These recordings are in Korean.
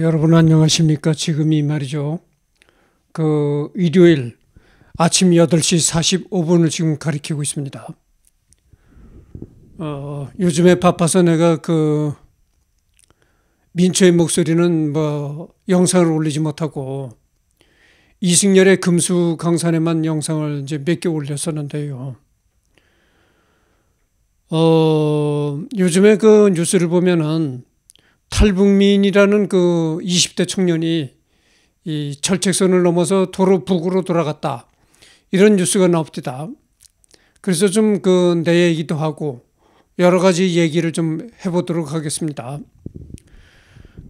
여러분 안녕하십니까? 지금이 말이죠. 그 일요일 아침 8시 45분을 지금 가리키고 있습니다. 어, 요즘에 바빠서 내가 그 민초의 목소리는 뭐 영상을 올리지 못하고 이승열의 금수 강산에만 영상을 이제 몇 개 올렸었는데요. 어, 요즘에 그 뉴스를 보면은 탈북민이라는 그 20대 청년이 이 철책선을 넘어서 도로 북으로 돌아갔다. 이런 뉴스가 나옵니다. 그래서 좀 그 내 얘기도 하고 여러 가지 얘기를 좀 해보도록 하겠습니다.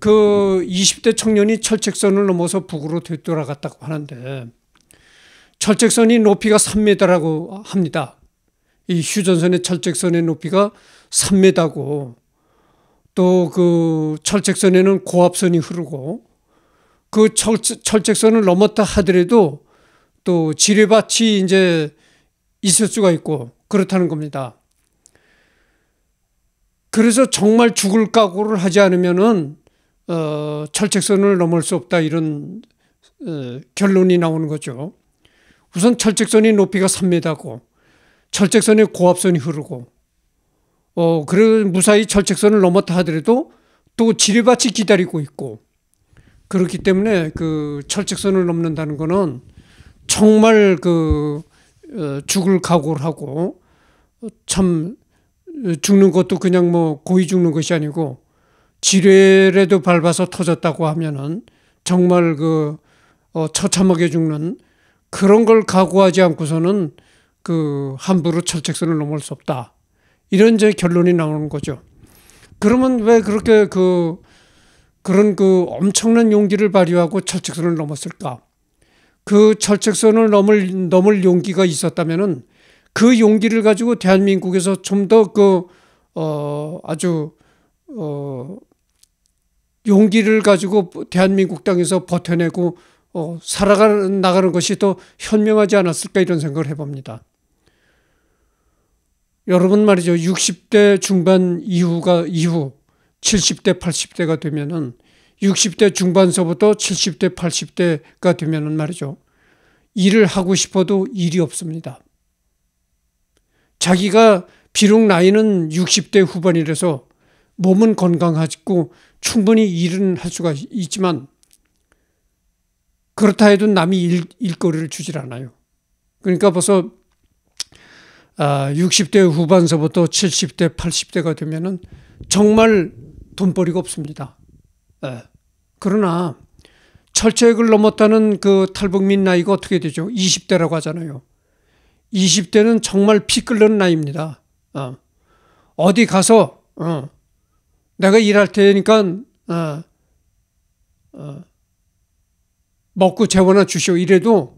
그 20대 청년이 철책선을 넘어서 북으로 되돌아갔다고 하는데 철책선이 높이가 3m라고 합니다. 이 휴전선의 철책선의 높이가 3m고 또그 철책선에는 고압선이 흐르고 그 철, 철책선을 넘었다 하더라도 또 지뢰밭이 이제 있을 수가 있고 그렇다는 겁니다. 그래서 정말 죽을 각오를 하지 않으면은 어, 철책선을 넘을 수 없다 이런 어, 결론이 나오는 거죠. 우선 철책선이 높이가 3m고 철책선에 고압선이 흐르고 어, 그런 무사히 철책선을 넘었다 하더라도 또 지뢰밭이 기다리고 있고 그렇기 때문에 그 철책선을 넘는다는 거는 정말 그 어, 죽을 각오를 하고 참 어, 죽는 것도 그냥 뭐 고의 죽는 것이 아니고 지뢰라도 밟아서 터졌다고 하면은 정말 그 어, 처참하게 죽는 그런 걸 각오하지 않고서는 그 함부로 철책선을 넘을 수 없다. 이런 제 결론이 나오는 거죠. 그러면 왜 그렇게 그 그런 그 엄청난 용기를 발휘하고 철책선을 넘었을까? 그 철책선을 넘을 넘을 용기가 있었다면은 그 용기를 가지고 대한민국에서 좀 더 그 어 아주 어 용기를 가지고 대한민국 땅에서 버텨내고 어 살아가 나가는 것이 더 현명하지 않았을까 이런 생각을 해봅니다. 여러분 말이죠. 60대 중반 이후가 이후 70대 80대가 되면은 60대 중반서부터 70대 80대가 되면은 말이죠. 일을 하고 싶어도 일이 없습니다. 자기가 비록 나이는 60대 후반이라서 몸은 건강하고 충분히 일은 할 수가 있지만 그렇다 해도 남이 일, 일거리를 주질 않아요. 그러니까 벌써 60대 아, 후반서부터 70대, 80대가 되면은 정말 돈벌이가 없습니다. 예. 그러나 철저액을 넘었다는 그 탈북민 나이가 어떻게 되죠? 20대라고 하잖아요. 20대는 정말 피 끓는 나이입니다. 어. 어디 가서 어. 내가 일할 테니까 어. 어. 먹고 재워나 주시오 이래도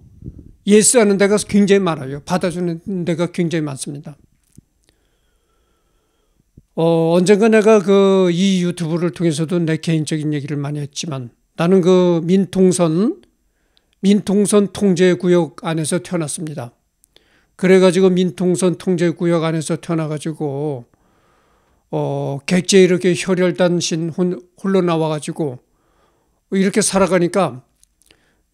예스 하는 데가 굉장히 많아요. 받아주는 데가 굉장히 많습니다. 어, 언젠가 내가 그 이 유튜브를 통해서도 내 개인적인 얘기를 많이 했지만 나는 그 민통선, 민통선 통제구역 안에서 태어났습니다. 그래가지고 민통선 통제구역 안에서 태어나가지고, 어, 객제 이렇게 혈혈단신 홀로 나와가지고 이렇게 살아가니까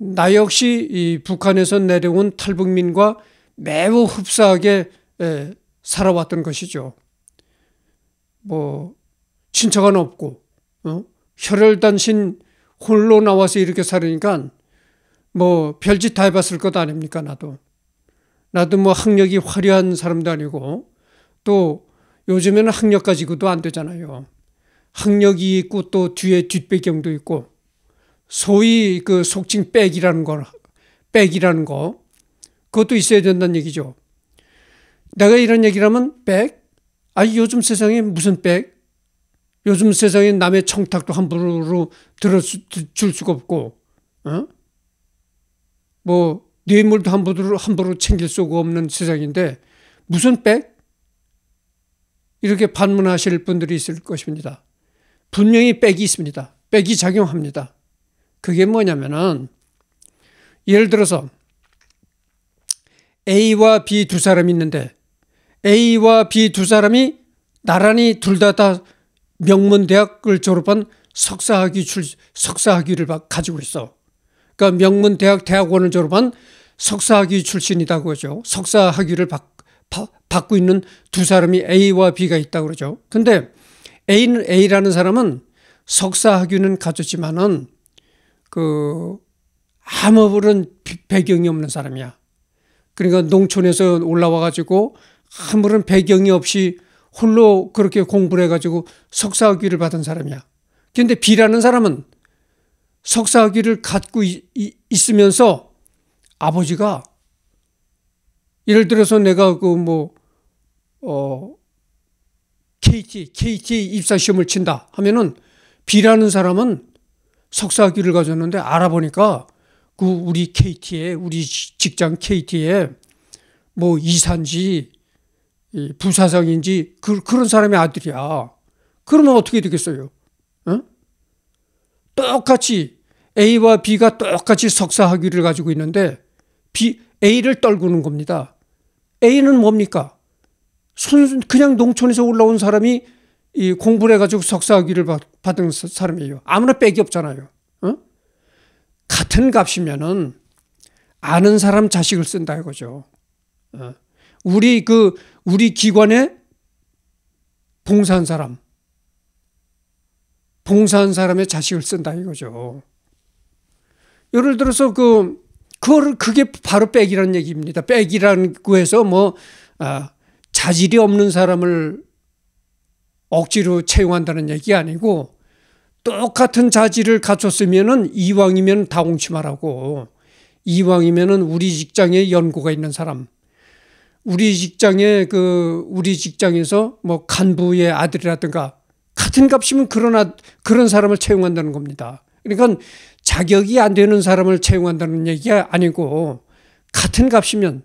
나 역시 이 북한에서 내려온 탈북민과 매우 흡사하게 에, 살아왔던 것이죠. 뭐 친척은 없고 어? 혈혈단신 홀로 나와서 이렇게 살으니까 뭐 별짓 다 해봤을 것 아닙니까 나도. 나도 뭐 학력이 화려한 사람도 아니고 또 요즘에는 학력 가지고도 안 되잖아요. 학력이 있고 또 뒤에 뒷배경도 있고 소위 그 속칭 백이라는 거, 백이라는 거, 그것도 있어야 된다는 얘기죠. 내가 이런 얘기를 하면 백? 아니, 요즘 세상에 무슨 백? 요즘 세상에 남의 청탁도 함부로 들어줄 수가 없고, 어? 뭐, 뇌물도 네 함부로, 함부로 챙길 수가 없는 세상인데, 무슨 백? 이렇게 반문하실 분들이 있을 것입니다. 분명히 백이 있습니다. 백이 작용합니다. 그게 뭐냐면은 예를 들어서 A와 B 두 사람이 있는데 A와 B 두 사람이 나란히 둘 다 다 명문 대학을 졸업한 석사학위 출 석사학위를 가지고 있어. 그러니까 명문 대학 대학원을 졸업한 석사학위 출신이다고 하죠. 석사학위를 받, 받, 고 있는 두 사람이 A와 B가 있다고 그러죠. 근데 A는 A라는 사람은 석사학위는 가졌지만은 그 아무 그런 배경이 없는 사람이야. 그러니까 농촌에서 올라와 가지고 아무런 배경이 없이 홀로 그렇게 공부를 해가지고 석사학위를 받은 사람이야. 그런데 B라는 사람은 석사학위를 갖고 이, 이, 있으면서 아버지가 예를 들어서 내가 그뭐 어, KT KT 입사 시험을 친다 하면은 B라는 사람은 석사학위를 가졌는데 알아보니까 그 우리 KT에 우리 직장 KT에 뭐 이사인지 부사장인지 그, 그런 사람의 아들이야. 그러면 어떻게 되겠어요? 응? 똑같이 A와 B가 똑같이 석사 학위를 가지고 있는데 B, A를 떨구는 겁니다. A는 뭡니까? 순, 그냥 농촌에서 올라온 사람이 이 공부를 해가지고 석사학위를 받은 사람이에요. 아무나 빽이 없잖아요. 어? 같은 값이면은 아는 사람 자식을 쓴다 이거죠. 어. 우리 그 우리 기관에 봉사한 사람, 봉사한 사람의 자식을 쓴다 이거죠. 예를 들어서 그 그거를 그게 바로 빽이라는 얘기입니다. 빽이라고 해서 뭐 아, 자질이 없는 사람을 억지로 채용한다는 얘기 아니고 똑같은 자질을 갖췄으면은 이왕이면 다홍치마라고 이왕이면은 우리 직장에 연고가 있는 사람 우리 직장에 그 우리 직장에서 뭐 간부의 아들이라든가 같은 값이면 그런 아, 그런 사람을 채용한다는 겁니다. 그러니까 자격이 안 되는 사람을 채용한다는 얘기가 아니고 같은 값이면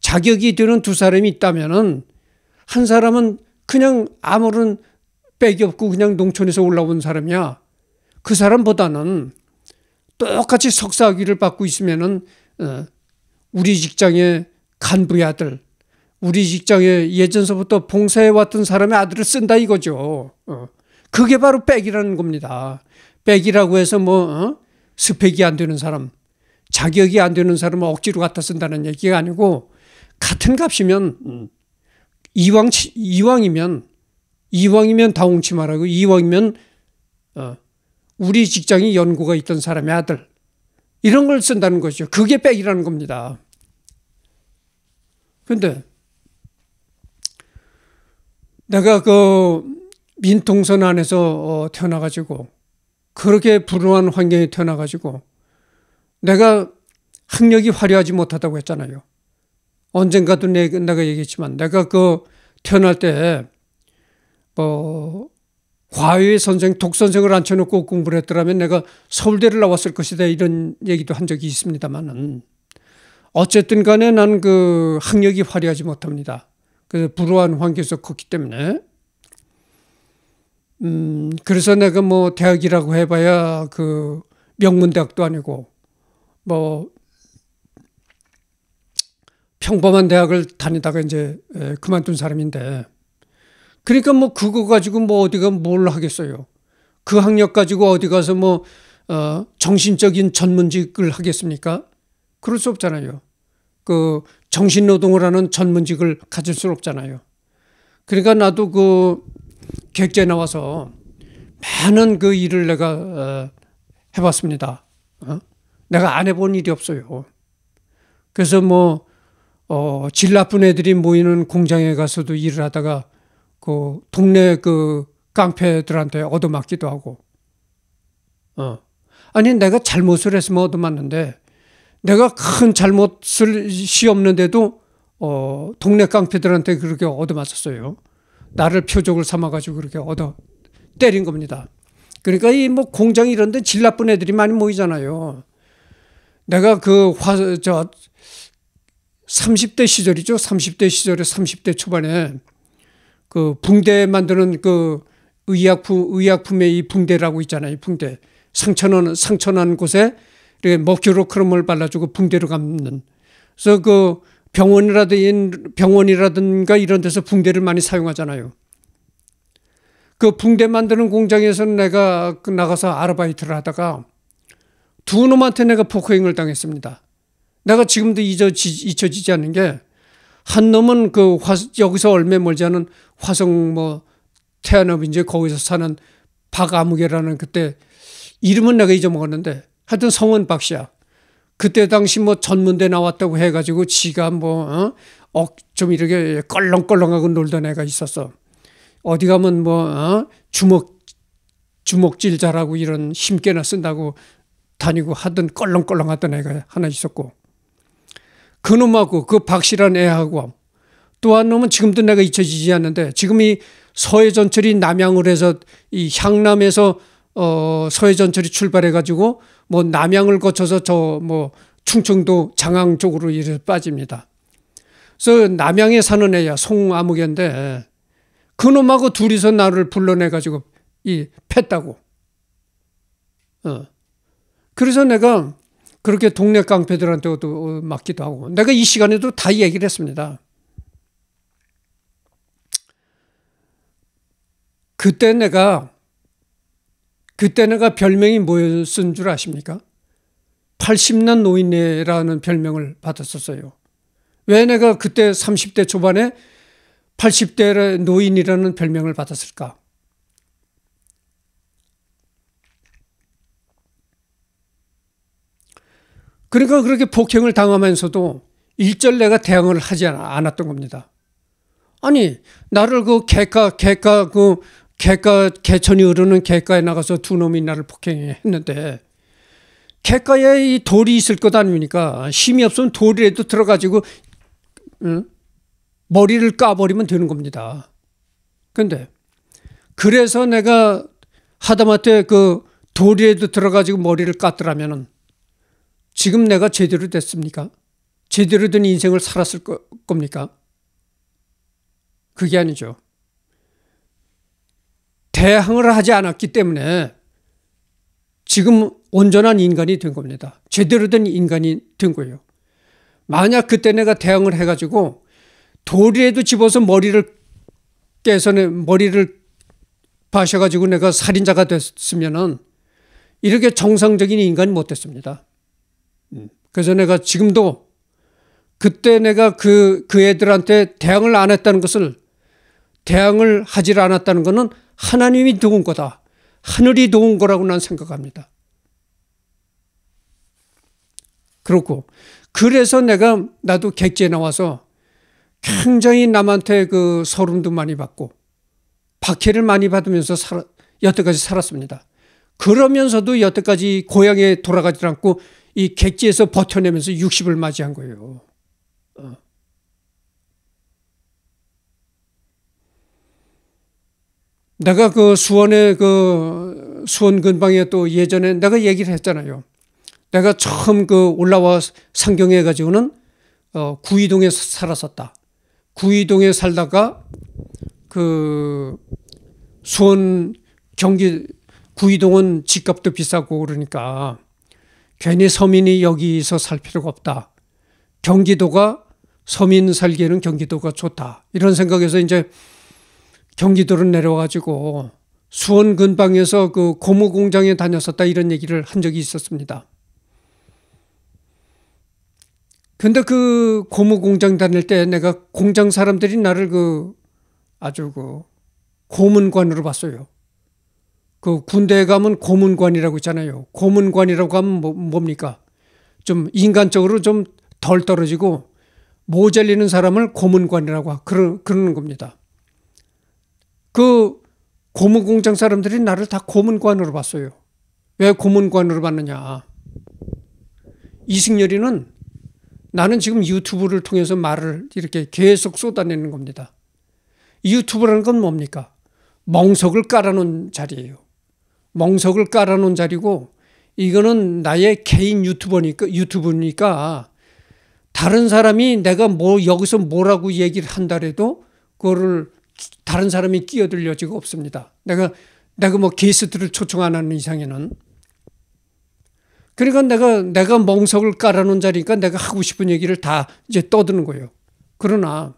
자격이 되는 두 사람이 있다면은 한 사람은 그냥 아무런 빽이 없고 그냥 농촌에서 올라온 사람이야. 그 사람보다는 똑같이 석사학위를 받고 있으면은 어, 우리 직장의 간부의 아들, 우리 직장에 예전서부터 봉사해 왔던 사람의 아들을 쓴다 이거죠. 어, 그게 바로 백이라는 겁니다. 백이라고 해서 뭐 어, 스펙이 안 되는 사람, 자격이 안 되는 사람을 억지로 갖다 쓴다는 얘기가 아니고 같은 값이면 음, 이왕 이왕이면 이왕이면 다홍치 말하고 이왕이면 어, 우리 직장이 연구가 있던 사람의 아들 이런 걸 쓴다는 거죠. 그게 백이라는 겁니다. 근데 내가 그 민통선 안에서 어, 태어나가지고 그렇게 불우한 환경에 태어나가지고 내가 학력이 화려하지 못하다고 했잖아요. 언젠가도 내가 얘기했지만 내가 그 태어날 때 어, 과외 선생, 독선생을 앉혀놓고 공부를 했더라면 내가 서울대를 나왔을 것이다 이런 얘기도 한 적이 있습니다만은 어쨌든 간에 난 그 학력이 화려하지 못합니다. 그래서 불우한 환경에서 컸기 때문에 음 그래서 내가 뭐 대학이라고 해봐야 그 명문대학도 아니고 뭐 평범한 대학을 다니다가 이제 그만둔 사람인데 그러니까 뭐 그거 가지고 뭐 어디가 뭘 하겠어요. 그 학력 가지고 어디 가서 뭐 어, 정신적인 전문직을 하겠습니까? 그럴 수 없잖아요. 그 정신노동을 하는 전문직을 가질 수 없잖아요. 그러니까 나도 그 객제 나와서 많은 그 일을 내가 어, 해봤습니다. 어? 내가 안 해본 일이 없어요. 그래서 뭐, 어, 질 나쁜 애들이 모이는 공장에 가서도 일을 하다가 그 동네 그 깡패들한테 얻어맞기도 하고. 어. 아니 내가 잘못을 했으면 얻어맞는데 내가 큰 잘못을 시 없는데도 어 동네 깡패들한테 그렇게 얻어맞았어요. 나를 표적을 삼아가지고 그렇게 얻어 때린 겁니다. 그러니까 이 뭐 공장 이런 데질 나쁜 애들이 많이 모이잖아요. 내가 그 화, 저, 30대 시절이죠. 30대 시절에 30대 초반에 그 붕대 만드는 그 의약품 의약품의 이 붕대라고 있잖아요. 붕대 상처는 상처난 곳에 이렇게 먹큐로 크롬을 발라주고 붕대로 감는. 그래서 그 병원이라든 병원이라든가 이런 데서 붕대를 많이 사용하잖아요. 그 붕대 만드는 공장에서는 내가 그 나가서 아르바이트를 하다가 두 놈한테 내가 폭행을 당했습니다. 내가 지금도 잊어지, 잊혀지지 않는 게한 놈은 그 화, 여기서 얼마 멀지 않은 화성 뭐태안업인제 거기서 사는 박아무개라는 그때 이름은 내가 잊어먹었는데 하여튼 성은 박씨야. 그때 당시 뭐 전문대 나왔다고 해가지고 지가 뭐, 어? 좀 이렇게 껄렁껄렁하고 놀던 애가 있었어. 어디 가면 뭐, 어? 주먹, 주먹질 잘하고 이런 힘께나 쓴다고 다니고 하던 껄렁껄렁 하던 애가 하나 있었고. 그놈하고 그 박씨란 애하고 또 한 놈은 지금도 내가 잊혀지지 않는데 지금 이 서해 전철이 남양을 해서 이 향남에서 어 서해 전철이 출발해 가지고 뭐 남양을 거쳐서 저 뭐 충청도 장항 쪽으로 이래 빠집니다. 그래서 남양에 사는 애야 송아무개인데 그놈하고 둘이서 나를 불러내 가지고 이 팼다고. 어. 그래서 내가 그렇게 동네 깡패들한테도 어, 어, 맞기도 하고 내가 이 시간에도 다 얘기를 했습니다. 그때 내가 그때 내가 별명이 뭐였은 줄 아십니까? 8 0년 노인네라는 별명을 받았었어요. 왜 내가 그때 30대 초반에 80대 노인이라는 별명을 받았을까? 그러니까 그렇게 폭행을 당하면서도 일절 내가 대응을 하지 않았던 겁니다. 아니 나를 그 개가 개가 그 개가 개천이 흐르는 개가에 나가서 두 놈이 나를 폭행했는데 개가에 이 돌이 있을 것 아닙니까? 힘이 없으면 돌이라도 들어가지고 응? 머리를 까버리면 되는 겁니다. 근데 그래서 내가 하다못해 그 돌이라도 들어가지고 머리를 깠더라면은 지금 내가 제대로 됐습니까? 제대로 된 인생을 살았을 거, 겁니까? 그게 아니죠. 대항을 하지 않았기 때문에 지금 온전한 인간이 된 겁니다. 제대로 된 인간이 된 거예요. 만약 그때 내가 대항을 해가지고 돌이라도 집어서 머리를 깨서 머리를 파셔가지고 내가 살인자가 됐으면은 이렇게 정상적인 인간이 못 됐습니다. 그래서 내가 지금도 그때 내가 그, 그 애들한테 대항을 안 했다는 것을 대항을 하질 않았다는 것은 하나님이 도운 거다. 하늘이 도운 거라고 난 생각합니다. 그렇고 그래서 내가 나도 객지에 나와서 굉장히 남한테 그 소름도 많이 받고 박해를 많이 받으면서 살아, 여태까지 살았습니다. 그러면서도 여태까지 고향에 돌아가지 않고 이 객지에서 버텨내면서 60을 맞이한 거예요. 어. 내가 그 수원에 그 수원 근방에 또 예전에 내가 얘기를 했잖아요. 내가 처음 그 올라와 상경해 가지고는 어, 구이동에 살았었다. 구이동에 살다가 그 수원 경기 구이동은 집값도 비싸고 그러니까 괜히 서민이 여기서 살 필요가 없다. 경기도가 서민 살기에는 경기도가 좋다. 이런 생각에서 이제 경기도를 내려와가지고 수원 근방에서 그 고무 공장에 다녔었다 이런 얘기를 한 적이 있었습니다. 근데 그 고무 공장 다닐 때 내가 공장 사람들이 나를 그 아주 그 고문관으로 봤어요. 그 군대에 가면 고문관이라고 있잖아요. 고문관이라고 하면 뭐, 뭡니까? 좀 인간적으로 좀 덜 떨어지고 모자리는 사람을 고문관이라고 그러, 그러는 겁니다. 그 고문공장 사람들이 나를 다 고문관으로 봤어요. 왜 고문관으로 봤느냐. 이승열이는 나는 지금 유튜브를 통해서 말을 이렇게 계속 쏟아내는 겁니다. 유튜브라는 건 뭡니까? 멍석을 깔아놓은 자리예요. 멍석을 깔아놓은 자리고 이거는 나의 개인 유튜버니까 유튜브니까 다른 사람이 내가 뭐 여기서 뭐라고 얘기를 한다래도 그거를 다른 사람이 끼어들 여지가 없습니다. 내가 내가 뭐 게스트를 초청 안 하는 이상에는 그러니까 내가 내가 멍석을 깔아놓은 자리니까 내가 하고 싶은 얘기를 다 이제 떠드는 거예요. 그러나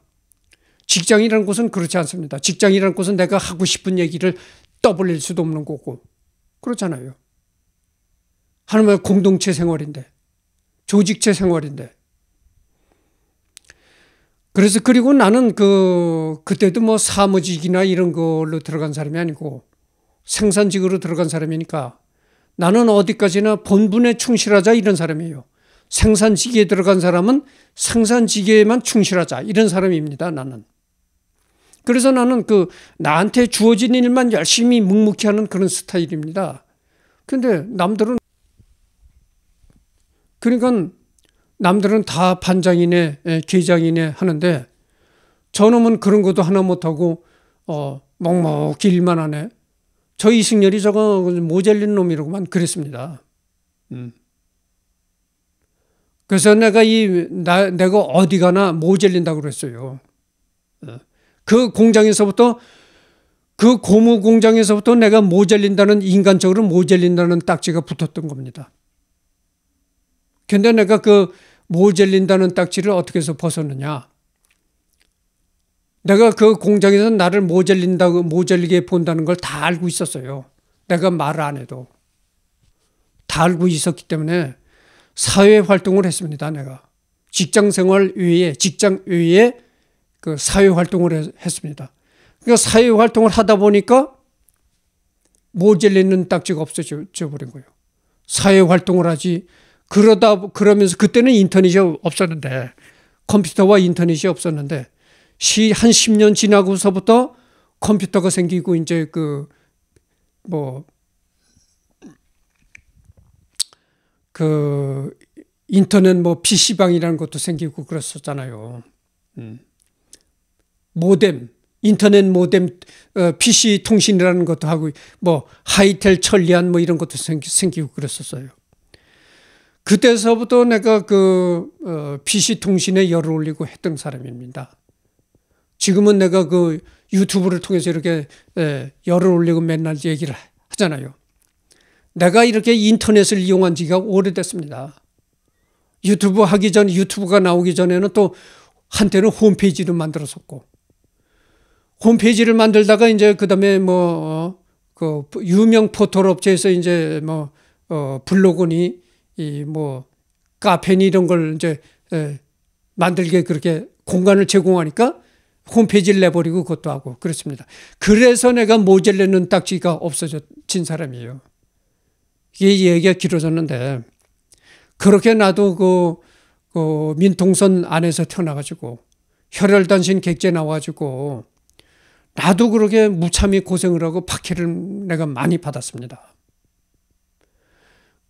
직장이라는 곳은 그렇지 않습니다. 직장이라는 곳은 내가 하고 싶은 얘기를 떠벌릴 수도 없는 거고 그렇잖아요. 하나님의 공동체 생활인데, 조직체 생활인데. 그래서 그리고 나는 그, 그때도 뭐 사무직이나 이런 걸로 들어간 사람이 아니고 생산직으로 들어간 사람이니까 나는 어디까지나 본분에 충실하자 이런 사람이에요. 생산직에 들어간 사람은 생산직에만 충실하자 이런 사람입니다, 나는. 그래서 나는 그 나한테 주어진 일만 열심히 묵묵히 하는 그런 스타일입니다. 근데 남들은 그러니까 남들은 다 반장이네, 계장이네 예, 하는데 저놈은 그런 것도 하나 못하고 어, 먹먹히 일만 하네. 저 이승열이 저거 모젤린 놈이라고만 그랬습니다. 음. 그래서 내가 이 나, 내가 어디 가나 모젤린다고 그랬어요. 그 공장에서부터 그 고무 공장에서부터 내가 모잘린다는 인간적으로 모잘린다는 딱지가 붙었던 겁니다. 근데 내가 그모잘린다는 딱지를 어떻게 해서 벗었느냐? 내가 그 공장에서 나를 모잘린다고모잘리게 본다는 걸 다 알고 있었어요. 내가 말을 안 해도 다 알고 있었기 때문에 사회 활동을 했습니다. 내가 직장 생활 외에 직장 외에 그 사회 활동을 했습니다. 그러니까 사회 활동을 하다 보니까 모질리는 딱지가 없어져 버린 거예요. 사회 활동을 하지 그러다 그러면서 그때는 인터넷이 없었는데 컴퓨터와 인터넷이 없었는데 한 10년 지나고서부터 컴퓨터가 생기고 이제 그뭐그 뭐 그 인터넷 뭐 PC방이라는 것도 생기고 그랬었잖아요. 음. 모뎀, 인터넷 모뎀, 어, PC 통신이라는 것도 하고 뭐 하이텔 천리안 뭐 이런 것도 생기, 생기고 그랬었어요. 그때서부터 내가 그 어, PC 통신에 열을 올리고 했던 사람입니다. 지금은 내가 그 유튜브를 통해서 이렇게 예, 열을 올리고 맨날 얘기를 하잖아요. 내가 이렇게 인터넷을 이용한 지가 오래됐습니다. 유튜브 하기 전 유튜브가 나오기 전에는 또 한때는 홈페이지도 만들었었고 홈페이지를 만들다가 이제 그다음에 뭐그 어, 유명 포털 업체에서 이제 뭐어 블로그니 이뭐 카페니 이런 걸 이제 에 만들게 그렇게 공간을 제공하니까 홈페이지를 내버리고 그것도 하고 그렇습니다. 그래서 내가 모질레는 딱지가 없어진 사람이에요. 이게 얘기가 길어졌는데 그렇게 나도 그, 그 민통선 안에서 태어나가지고 혈혈단신 객제 나와가지고 나도 그렇게 무참히 고생을 하고 박해를 내가 많이 받았습니다.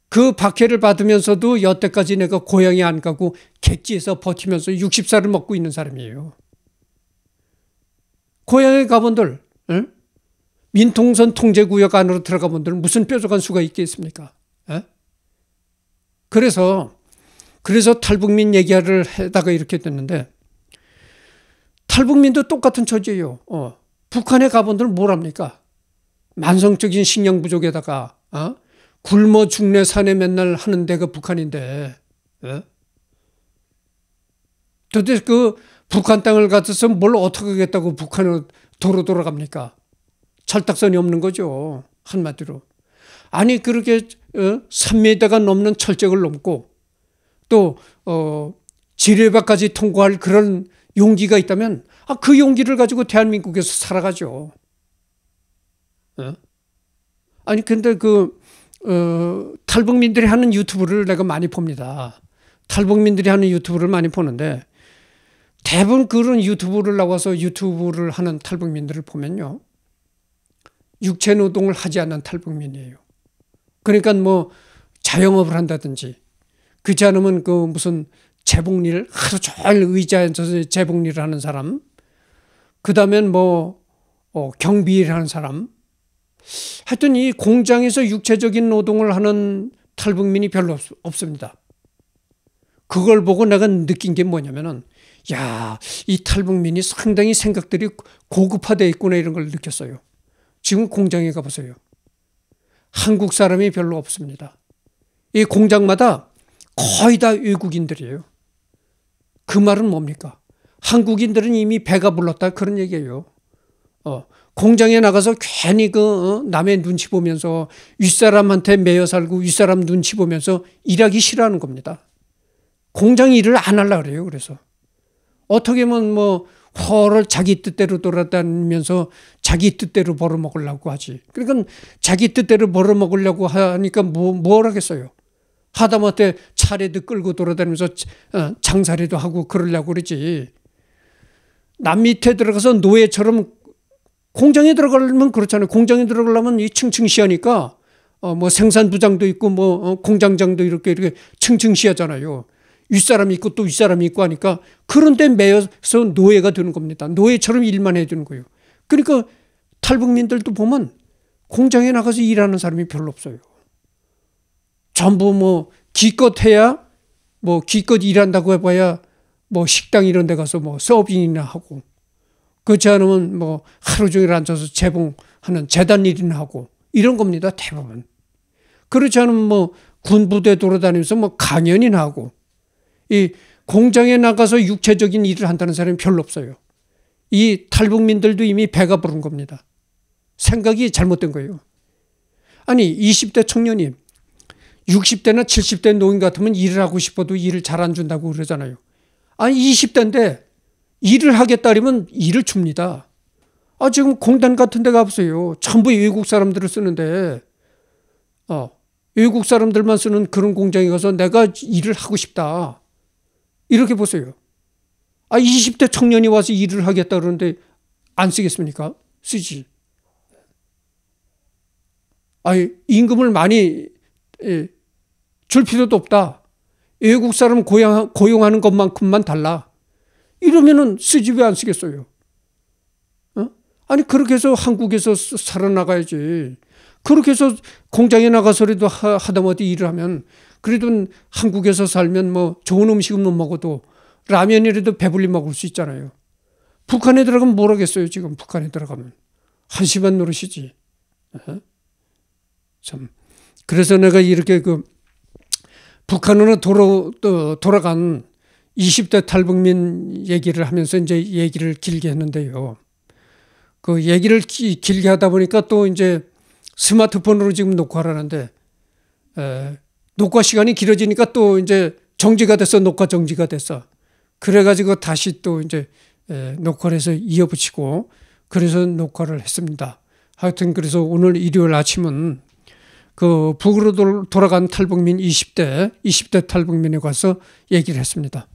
그 박해를 받으면서도 여태까지 내가 고향에 안 가고 객지에서 버티면서 60살을 먹고 있는 사람이에요. 고향에 가본들, 응? 민통선 통제구역 안으로 들어가본들 무슨 뾰족한 수가 있겠습니까? 에? 그래서, 그래서 탈북민 얘기를 하다가 이렇게 됐는데, 탈북민도 똑같은 처지예요. 어. 북한에 가본들은 뭘 합니까? 만성적인 식량 부족에다가 어? 굶어 죽네 산에 맨날 하는 데가 그 북한인데 예? 도대체 그 북한 땅을 갖어서 뭘 어떻게 하겠다고 북한으 도로 돌아갑니까? 철딱선이 없는 거죠 한마디로. 아니 그렇게 3m가 어? 넘는 철책을 넘고 또 어, 지뢰밭까지 통과할 그런 용기가 있다면 아, 그 용기를 가지고 대한민국에서 살아가죠. 어? 아니 근데 그 어, 탈북민들이 하는 유튜브를 내가 많이 봅니다. 탈북민들이 하는 유튜브를 많이 보는데 대부분 그런 유튜브를 나와서 유튜브를 하는 탈북민들을 보면요. 육체노동을 하지 않는 탈북민이에요. 그러니까 뭐 자영업을 한다든지 그렇지 않으면 그 무슨 재복리를 하루 종일 의자에 앉아서 재복리를 하는 사람, 그 다음엔 뭐 어, 경비일 하는 사람, 하여튼 이 공장에서 육체적인 노동을 하는 탈북민이 별로 없, 습니다 그걸 보고 내가 느낀 게 뭐냐면은 야, 이 탈북민이 상당히 생각들이 고급화되어 있구나 이런 걸 느꼈어요. 지금 공장에 가 보세요. 한국 사람이 별로 없습니다. 이 공장마다 거의 다 외국인들이에요. 그 말은 뭡니까? 한국인들은 이미 배가 불렀다 그런 얘기예요. 어, 공장에 나가서 괜히 그 어, 남의 눈치 보면서 윗사람한테 매여 살고 윗사람 눈치 보면서 일하기 싫어하는 겁니다. 공장 일을 안 하려 그래요. 그래서 어떻게 보면 뭐 허를 자기 뜻대로 돌아다니면서 자기 뜻대로 벌어먹으려고 하지. 그러니까 자기 뜻대로 벌어먹으려고 하니까 뭐, 뭘 하겠어요. 하다못해 차례도 끌고 돌아다니면서 어, 장사리도 하고 그러려고 그러지. 남 밑에 들어가서 노예처럼 공장에 들어가려면 그렇잖아요. 공장에 들어가려면 이 층층 시하니까 어 뭐 생산 부장도 있고 뭐 어, 공장장도 이렇게 이렇게 층층 시하잖아요. 윗사람이 있고 또 윗사람이 있고 하니까 그런데 매여서 노예가 되는 겁니다. 노예처럼 일만 해주는 거예요. 그러니까 탈북민들도 보면 공장에 나가서 일하는 사람이 별로 없어요. 전부 뭐 기껏 해야 뭐 기껏 일한다고 해봐야 뭐 식당 이런 데 가서 뭐 서빙이나 하고 그렇지 않으면 뭐 하루 종일 앉아서 재봉하는 재단 일이나 하고 이런 겁니다 대부분 그렇지 않으면 뭐 군부대 돌아다니면서 뭐 강연이나 하고 이 공장에 나가서 육체적인 일을 한다는 사람이 별로 없어요 이 탈북민들도 이미 배가 부른 겁니다 생각이 잘못된 거예요 아니 20대 청년이 60대나 70대 노인 같으면 일을 하고 싶어도 일을 잘 안 준다고 그러잖아요. 아니 20대인데 일을 하겠다면 일을 줍니다. 아 지금 공단 같은 데 가보세요. 전부 외국 사람들을 쓰는데 어 외국 사람들만 쓰는 그런 공장에 가서 내가 일을 하고 싶다. 이렇게 보세요. 아 20대 청년이 와서 일을 하겠다 그러는데 안 쓰겠습니까? 쓰지. 아 임금을 많이 예. 줄 필요도 없다. 외국 사람 고용, 고용하는 것만큼만 달라. 이러면은 쓰지 왜 안 쓰겠어요? 어? 아니, 그렇게 해서 한국에서 살아나가야지. 그렇게 해서 공장에 나가서라도 하다못해 일을 하면 그래도 한국에서 살면 뭐 좋은 음식은 못 먹어도 라면이라도 배불리 먹을 수 있잖아요. 북한에 들어가면 뭐라겠어요, 지금 북한에 들어가면. 한심한 노릇이지. 어? 참. 그래서 내가 이렇게 그 북한으로 돌아, 돌아간 20대 탈북민 얘기를 하면서 이제 얘기를 길게 했는데요. 그 얘기를 기, 길게 하다 보니까 또 이제 스마트폰으로 지금 녹화하는데 에, 녹화 시간이 길어지니까 또 이제 정지가 됐어 녹화 정지가 됐어 그래가지고 다시 또 이제 에, 녹화를 해서 이어붙이고 그래서 녹화를 했습니다 하여튼 그래서 오늘 일요일 아침은 그 북으로 돌아간 탈북민 20대, 20대 탈북민에 가서 얘기를 했습니다.